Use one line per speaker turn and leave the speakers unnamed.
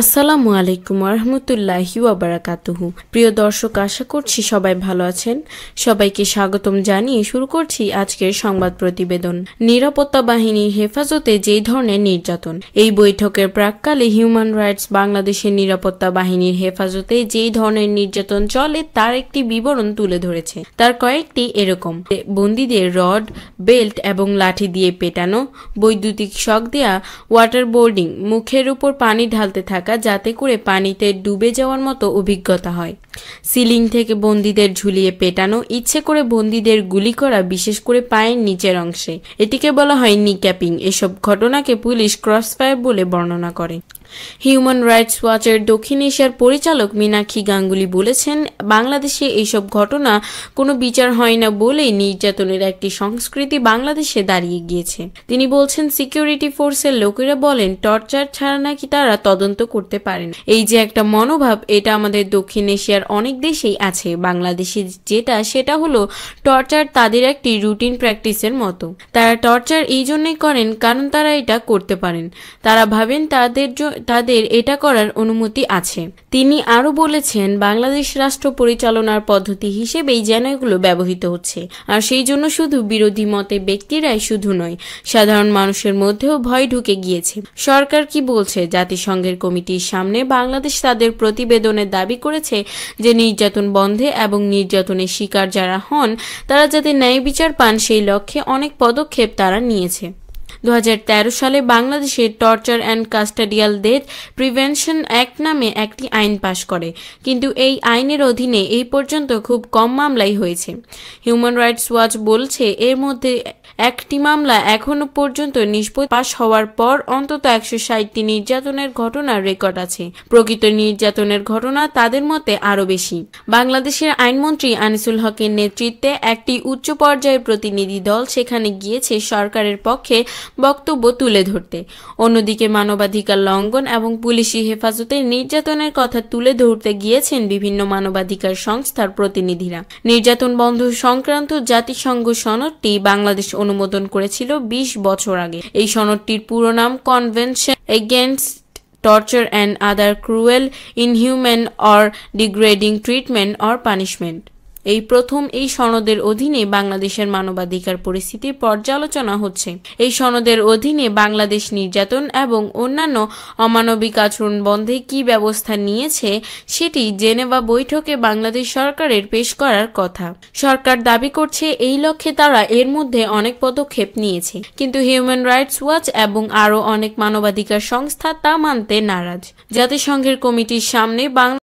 আসসালামু আলাইকুম আরহামতুল্লাহি ওয়াবারাকাতুহু প্রিয় দর্শক আশা করছি সবাই ভালো আছেন সবাইকে স্বাগতম জানিয়ে শুরু করছি আজকের সংবাদ প্রতিবেদন নিরাপত্তা বাহিনীর হেফাজতে যেই ধরনের নির্যাতন এই বৈঠকের প্রাককালে হিউম্যান রাইটস বাংলাদেশের নিরাপত্তা বাহিনীর হেফাজতে যেই ধরনের নির্যাতন চলে তার একটি বিবরণ তুলে ধরেছে তার কয়েকটি এরকম বন্দীদের রড বেল্ট এবং লাঠি দিয়ে পেটানো বৈদ্যুতিক শক দেয়া ওয়াটার বোর্ডিং মুখের উপর পানি ঢালতে থাকে থাকা যাতে করে পানিতে ডুবে যাওয়ার মতো অভিজ্ঞতা হয় সিলিং থেকে বন্দীদের ঝুলিয়ে পেটানো ইচ্ছে করে বন্দীদের গুলি করা বিশেষ করে পায়ের নিচের অংশে এটিকে বলা হয় নিক্যাপিং এসব ঘটনাকে পুলিশ ক্রস ফায়ার বলে বর্ণনা করে হিউম্যান রাইটস ওয়াচের দক্ষিণ এশিয়ার পরিচালক মিনাক্ষী গাঙ্গুলি বলেছেন বাংলাদেশে এইসব ঘটনা কোনো বিচার হয় না বলেই নির্যাতনের একটি সংস্কৃতি বাংলাদেশে দাঁড়িয়ে গিয়েছে তিনি বলছেন সিকিউরিটি ফোর্সের লোকেরা বলেন টর্চার ছাড়া নাকি তারা তদন্ত করতে পারেন এই যে একটা মনোভাব এটা আমাদের দক্ষিণ এশিয়ার অনেক দেশেই আছে বাংলাদেশে যেটা সেটা হলো টর্চার তাদের একটি রুটিন প্র্যাকটিসের মতো তারা টর্চার এই জন্যই করেন কারণ তারা এটা করতে পারেন তারা ভাবেন তাদের তাদের এটা করার অনুমতি আছে তিনি আরও বলেছেন বাংলাদেশ রাষ্ট্র পরিচালনার পদ্ধতি হিসেবেই যেন এগুলো ব্যবহৃত হচ্ছে আর সেই জন্য শুধু বিরোধী মতে ব্যক্তিরাই শুধু নয় সাধারণ মানুষের মধ্যেও ভয় ঢুকে গিয়েছে সরকার কি বলছে জাতিসংঘের কমিটির সামনে বাংলাদেশ তাদের প্রতিবেদনে দাবি করেছে যে নির্যাতন বন্ধে এবং নির্যাতনের শিকার যারা হন তারা যাতে ন্যায় বিচার পান সেই লক্ষ্যে অনেক পদক্ষেপ তারা নিয়েছে দু সালে বাংলাদেশে torture and custodial death prevention act নামে একটি আইন পাশ করে কিন্তু এই আইনের অধীনে এই পর্যন্ত খুব কম মামলাই হয়েছে হিউম্যান রাইটস ওয়াচ বলছে এর মধ্যে একটি মামলা এখনো পর্যন্ত নিষ্পত্তি পাশ হওয়ার পর অন্তত একশো ষাটটি নির্যাতনের ঘটনার রেকর্ড আছে প্রকৃত নির্যাতনের ঘটনা তাদের মতে আরও বেশি বাংলাদেশের আইনমন্ত্রী আনিসুল হকের নেতৃত্বে একটি উচ্চ পর্যায়ের প্রতিনিধি দল সেখানে গিয়েছে সরকারের পক্ষে বক্তব্য তুলে ধরতে অন্যদিকে মানবাধিকার লঙ্ঘন এবং পুলিশি হেফাজতে নির্যাতনের কথা তুলে ধরতে গিয়েছেন বিভিন্ন মানবাধিকার সংস্থার প্রতিনিধিরা নির্যাতন বন্ধ সংক্রান্ত জাতিসংঘ সনদটি বাংলাদেশ অনুমোদন করেছিল বিশ বছর আগে এই সনদটির পুরো নাম convention against torture and other cruel inhuman or degrading treatment or punishment এই প্রথম এই সনদের অধীনে বাংলাদেশের মানবাধিকার পরিস্থিতির পর্যালোচনা হচ্ছে এই সনদের অধীনে বাংলাদেশ নির্যাতন এবং অন্যান্য অমানবিক আচরণ বন্ধে কি ব্যবস্থা নিয়েছে সেটি জেনেভা বৈঠকে বাংলাদেশ সরকারের পেশ করার কথা সরকার দাবি করছে এই লক্ষ্যে তারা এর মধ্যে অনেক পদক্ষেপ নিয়েছে কিন্তু হিউম্যান রাইটস ওয়াচ এবং আরও অনেক মানবাধিকার সংস্থা তা মানতে নারাজ জাতিসংঘের কমিটির সামনে বাংলা